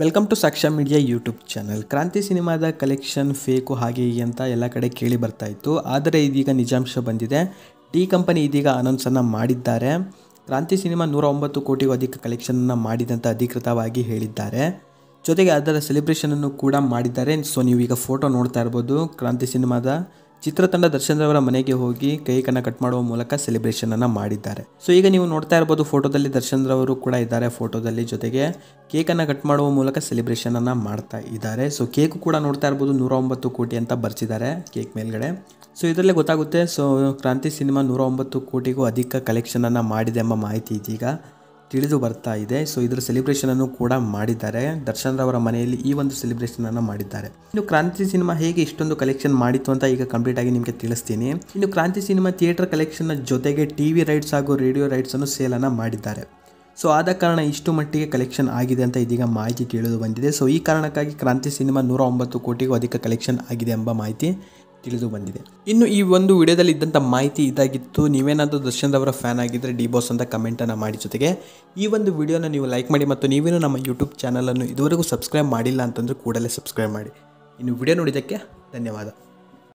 welcome to Sakshya media YouTube channel Kranti ಸಿನಿಮಾದ collection fake ಹಾಗೆ ಹೀಗೆ ಅಂತ ಎಲ್ಲ ಕಡೆ ಕೇಳಿ ಬರ್ತಾ ಇತ್ತು ಆದರೆ ಇದೀಗ ನಿಜಾಂಶ ಬಂದಿದೆ ಟಿ ಕಂಪನಿ ಇದೀಗ ಅನೌನ್ಸನ್ನು ಮಾಡಿದ್ದಾರೆ ಕ್ರಾಂತಿ ಸಿನಿಮಾ ನೂರ ಒಂಬತ್ತು ಕೋಟಿಗೂ ಅಧಿಕ ಕಲೆಕ್ಷನನ್ನು ಮಾಡಿದೆ ಅಂತ ಅಧಿಕೃತವಾಗಿ ಹೇಳಿದ್ದಾರೆ ಜೊತೆಗೆ ಅದರ ಸೆಲೆಬ್ರೇಷನನ್ನು ಕೂಡ ಮಾಡಿದ್ದಾರೆ ಸೊ ನೀವೀಗ ಫೋಟೋ ನೋಡ್ತಾ ಇರ್ಬೋದು ಕ್ರಾಂತಿ ಸಿನಿಮಾದ ಚಿತ್ರತಂಡ ದರ್ಶನ್ ಅವರ ಮನೆಗೆ ಹೋಗಿ ಕೈ ಕಟ್ ಮಾಡುವ ಮೂಲಕ ಸೆಲೆಬ್ರೇಷನ್ ಅನ್ನ ಮಾಡಿದ್ದಾರೆ ಸೊ ಈಗ ನೀವು ನೋಡ್ತಾ ಇರಬಹುದು ಫೋಟೋದಲ್ಲಿ ದರ್ಶನ್ ರವರು ಕೂಡ ಇದ್ದಾರೆ ಫೋಟೋದಲ್ಲಿ ಜೊತೆಗೆ ಕೇಕನ್ನು ಕಟ್ ಮಾಡುವ ಮೂಲಕ ಸೆಲೆಬ್ರೇಷನ್ ಅನ್ನ ಮಾಡ್ತಾ ಇದ್ದಾರೆ ಸೊ ಕೇಕ್ ಕೂಡ ನೋಡ್ತಾ ಇರಬಹುದು ನೂರ ಒಂಬತ್ತು ಕೋಟಿ ಅಂತ ಬರ್ಸಿದ್ದಾರೆ ಕೇಕ್ ಮೇಲ್ಗಡೆ ಸೊ ಇದರಲ್ಲೇ ಗೊತ್ತಾಗುತ್ತೆ ಸೊ ಕ್ರಾಂತಿ ಸಿನಿಮಾ ನೂರ ಒಂಬತ್ತು ಕೋಟಿಗೂ ಅಧಿಕ ಕಲೆಕ್ಷನ್ ಅನ್ನ ಮಾಡಿದೆ ಎಂಬ ಮಾಹಿತಿ ಇದೀಗ ತಿಳಿದು ಬರ್ತಾ ಇದೆ ಸೊ ಇದರ ಸೆಲೆಬ್ರೇಷನ್ ಅನ್ನು ಕೂಡ ಮಾಡಿದ್ದಾರೆ ದರ್ಶನ್ ರವರ ಮನೆಯಲ್ಲಿ ಈ ಒಂದು ಸೆಲೆಬ್ರೇಷನನ್ನು ಮಾಡಿದ್ದಾರೆ ಇನ್ನು ಕ್ರಾಂತಿ ಸಿನಿಮಾ ಹೇಗೆ ಇಷ್ಟೊಂದು ಕಲೆಕ್ಷನ್ ಮಾಡಿತ್ತು ಅಂತ ಈಗ ಕಂಪ್ಲೀಟ್ ಆಗಿ ನಿಮಗೆ ತಿಳಿಸ್ತೀನಿ ಇನ್ನು ಕ್ರಾಂತಿ ಸಿನಿಮಾ ಥಿಯೇಟರ್ ಕಲೆಕ್ಷನ್ನ ಜೊತೆಗೆ ಟಿವಿ ರೈಟ್ಸ್ ಹಾಗೂ ರೇಡಿಯೋ ರೈಟ್ಸನ್ನು ಸೇಲನ್ನು ಮಾಡಿದ್ದಾರೆ ಸೊ ಆದ ಕಾರಣ ಇಷ್ಟು ಮಟ್ಟಿಗೆ ಕಲೆಕ್ಷನ್ ಆಗಿದೆ ಅಂತ ಇದೀಗ ಮಾಹಿತಿ ತಿಳಿದು ಬಂದಿದೆ ಸೊ ಈ ಕಾರಣಕ್ಕಾಗಿ ಕ್ರಾಂತಿ ಸಿನಿಮಾ ನೂರ ಒಂಬತ್ತು ಕೋಟಿಗೂ ಅಧಿಕ ಕಲೆಕ್ಷನ್ ಆಗಿದೆ ಎಂಬ ಮಾಹಿತಿ ತಿಳಿದು ಬಂದಿದೆ ಇನ್ನು ಈ ಒಂದು ವಿಡಿಯೋದಲ್ಲಿ ಇದ್ದಂಥ ಮಾಹಿತಿ ಇದಾಗಿತ್ತು ನೀವೇನಾದರೂ ದರ್ಶನ್ ಅವರ ಫ್ಯಾನ್ ಆಗಿದ್ದರೆ ಬಾಸ್ ಅಂತ ಕಮೆಂಟನ್ನು ಮಾಡಿ ಜೊತೆಗೆ ಈ ಒಂದು ವಿಡಿಯೋನ ನೀವು ಲೈಕ್ ಮಾಡಿ ಮತ್ತು ನೀವೇನು ನಮ್ಮ ಯೂಟ್ಯೂಬ್ ಚಾನಲನ್ನು ಇದುವರೆಗೂ ಸಬ್ಸ್ಕ್ರೈಬ್ ಮಾಡಿಲ್ಲ ಅಂತಂದರೆ ಕೂಡಲೇ ಸಬ್ಸ್ಕ್ರೈಬ್ ಮಾಡಿ ಇನ್ನು ವಿಡಿಯೋ ನೋಡಿದ್ದಕ್ಕೆ ಧನ್ಯವಾದ